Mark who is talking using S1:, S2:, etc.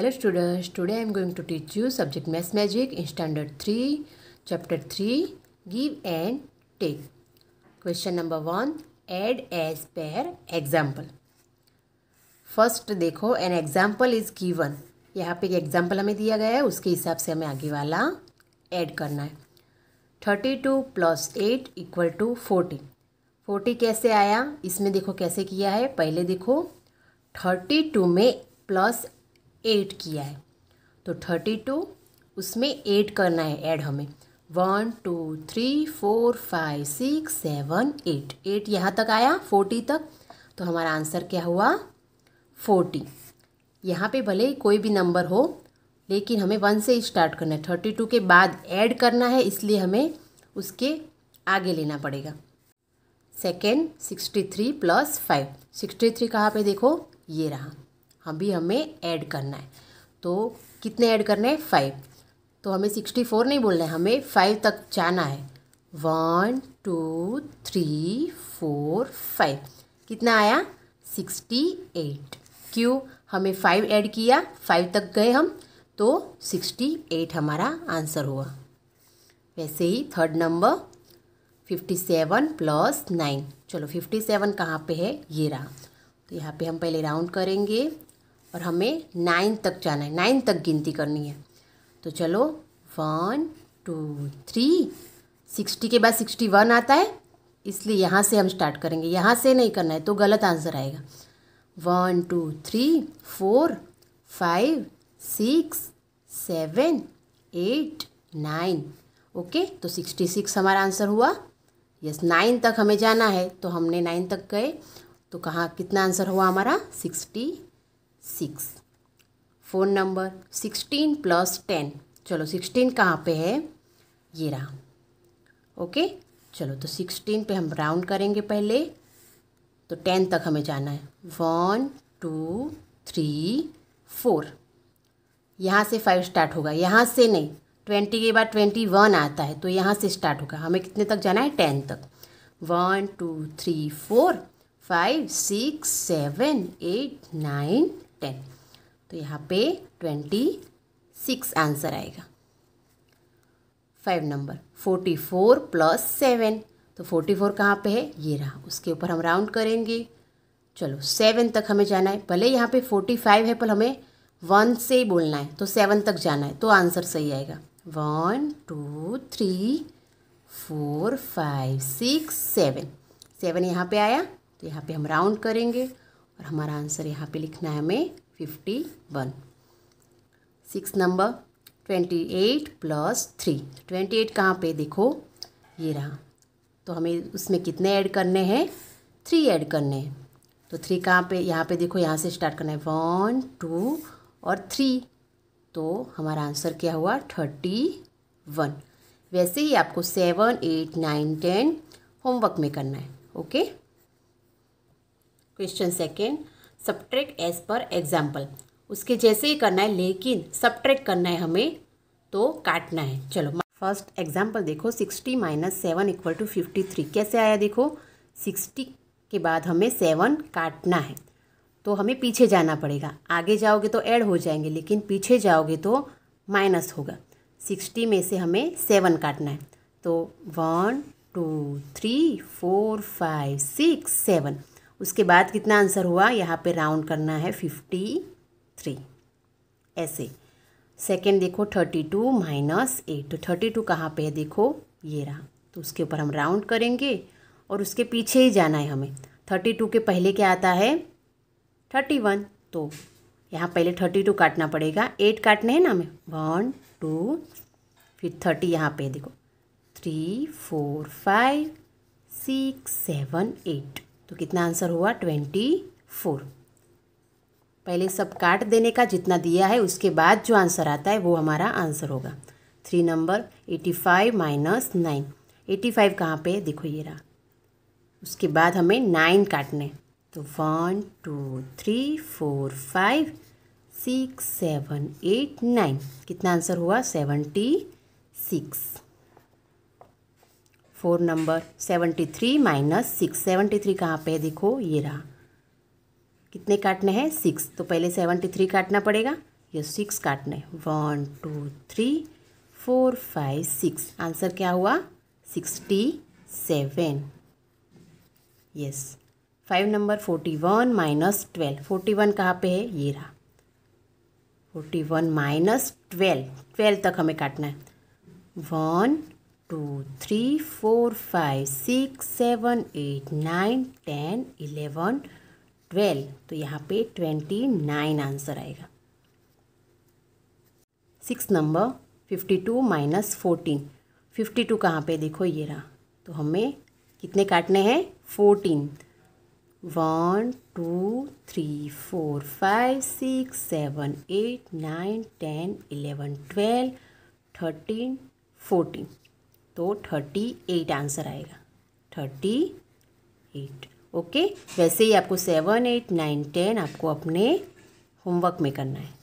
S1: hello students today I am going to teach you subject math magic in standard three chapter three give and take question number one add as per example first देखो an example is given यहाँ पे एक example हमें दिया गया है उसके हिसाब से हमें आगे वाला एड करना है thirty two plus eight equal to forty forty कैसे आया इसमें देखो कैसे किया है पहले देखो थर्टी टू में प्लस एट किया है तो थर्टी टू उसमें एट करना है ऐड हमें one two three four five six seven eight eight यहाँ तक आया फोर्टी तक तो हमारा आंसर क्या हुआ फोर्टी यहाँ पे भले कोई भी नंबर हो लेकिन हमें वन से स्टार्ट करना है थर्टी टू के बाद ऐड करना है इसलिए हमें उसके आगे लेना पड़ेगा second sixty three plus five sixty three कहाँ पर देखो ये रहा अभी हमें ऐड करना है तो कितने ऐड करने हैं फाइव तो हमें सिक्सटी फोर नहीं बोलना है हमें फाइव तक जाना है one two three four five कितना आया सिक्सटी एट क्यों हमें फाइव ऐड किया फाइव तक गए हम तो सिक्सटी एट हमारा आंसर हुआ वैसे ही third number fifty seven plus nine चलो फिफ्टी सेवन कहाँ पे है ये रहा तो यहाँ पे हम पहले राउंड करेंगे और हमें नाइन तक जाना है नाइन तक गिनती करनी है तो चलो वन टू थ्री सिक्सटी के बाद सिक्सटी वन आता है इसलिए यहाँ से हम स्टार्ट करेंगे यहाँ से नहीं करना है तो गलत आंसर आएगा one two three four five six seven eight nine okay तो सिक्सटी सिक्स हमारा आंसर हुआ यस नाइन तक हमें जाना है तो हमने नाइन तक गए तो कहाँ कितना आंसर हुआ हमारा sixty six phone number sixteen plus ten चलो सिक्सटीन कहाँ पे है ये रहा ओके चलो तो सिक्सटीन पे हम राउंड करेंगे पहले तो टेन तक हमें जाना है वन टू थ्री फोर यहाँ से फाइव स्टार्ट होगा यहाँ से नहीं ट्वेंटी के बाद ट्वेंटी वन आता है तो यहाँ से स्टार्ट होगा हमें कितने तक जाना है टेन तक one two three four five six seven eight nine ten तो यहाँ पे ट्वेंटी सिक्स आंसर आएगा five number forty four plus seven तो फोर्टी फोर कहाँ पर है ये रहा उसके ऊपर हम राउंड करेंगे चलो सेवन तक हमें जाना है भले यहाँ पे फोर्टी फाइव है पर हमें वन से ही बोलना है तो सेवन तक जाना है तो आंसर सही आएगा one two three four five six seven seven यहाँ पे आया तो यहाँ पे हम राउंड करेंगे और हमारा आंसर यहाँ पे लिखना है हमें fifty one six number twenty eight plus three twenty eight कहाँ पे देखो ये रहा तो हमें उसमें कितने ऐड करने हैं थ्री ऐड करने हैं तो थ्री कहाँ पे यहाँ पे देखो यहाँ से स्टार्ट करना है वन टू और थ्री तो हमारा आंसर क्या हुआ थर्टी वन वैसे ही आपको seven eight nine ten homework में करना है okay question second subtract as per example उसके जैसे ही करना है लेकिन सब्ट्रैक्ट करना है हमें तो काटना है चलो फर्स्ट एग्जाम्पल देखो sixty minus seven equal to fifty three कैसे आया देखो सिक्सटी के बाद हमें सेवन काटना है तो हमें पीछे जाना पड़ेगा आगे जाओगे तो ऐड हो जाएंगे लेकिन पीछे जाओगे तो माइनस होगा सिक्सटी में से हमें सेवन काटना है तो one two three four five six seven उसके बाद कितना आंसर हुआ यहाँ पे राउंड करना है फिफ्टी थ्री ऐसे सेकेंड देखो थर्टी टू माइनस एट तो थर्टी टू कहाँ पर है देखो ये रहा तो उसके ऊपर हम राउंड करेंगे और उसके पीछे ही जाना है हमें थर्टी टू के पहले क्या आता है थर्टी वन तो यहाँ पहले थर्टी टू काटना पड़ेगा एट काटने हैं ना हमें वन टू फिर थर्टी यहाँ पे देखो three four five six seven eight तो कितना आंसर हुआ ट्वेंटी फोर पहले सब काट देने का जितना दिया है उसके बाद जो आंसर आता है वो हमारा आंसर होगा three number eighty five minus nine eighty five कहाँ पर देखो ये रहा उसके बाद हमें नाइन काटने तो one two three four five six seven eight nine कितना आंसर हुआ seventy six four number seventy three minus six seventy three कहाँ पर है देखो ये रहा कितने काटने हैं सिक्स तो पहले सेवेंटी थ्री काटना पड़ेगा ये सिक्स काटने one two three four five six answer क्या हुआ sixty seven yes five number forty one minus twelve forty one कहाँ पे है ये रहा forty one minus twelve twelve तक हमें काटना है one two three four five six seven eight nine ten eleven twelve तो यहाँ पे ट्वेंटी नाइन आंसर आएगा six number fifty two minus fourteen fifty two कहाँ पे देखो ये रहा तो हमें कितने काटने हैं fourteen one two three four five six seven eight nine ten eleven twelve thirteen fourteen तो थर्टी एट आंसर आएगा थर्टी एट ओके वैसे ही आपको सेवन एट नाइन टेन आपको अपने होमवर्क में करना है